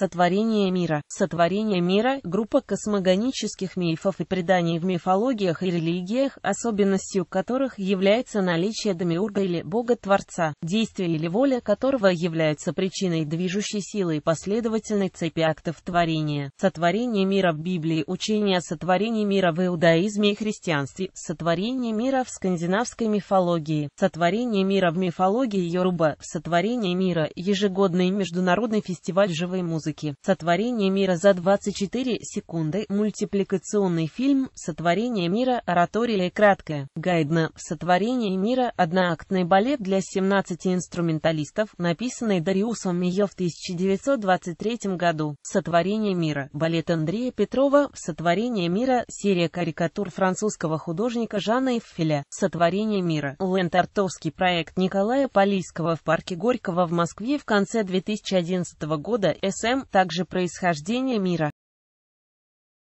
Сотворение мира. Сотворение мира – группа космогонических мифов и преданий в мифологиях и религиях, особенностью которых является наличие демиурга или бога-творца, действие или воля которого является причиной движущей силы и последовательной цепи актов творения. Сотворение мира в Библии, учение о сотворении мира в иудаизме и христианстве, сотворение мира в скандинавской мифологии, сотворение мира в мифологии Йоруба, сотворение мира – ежегодный международный фестиваль живой музыки музыки. Сотворение мира за 24 секунды. Мультипликационный фильм «Сотворение мира. Оратория краткая». Гайдна «Сотворение мира. Одноактный балет для 17 инструменталистов», написанный Дариусом Миё в 1923 году. «Сотворение мира. Балет Андрея Петрова. Сотворение мира. Серия карикатур французского художника Жана Эффеля. Сотворение мира. Лэнд Артовский проект Николая Полийского в парке Горького в Москве в конце 2011 года. СМ также происхождение мира.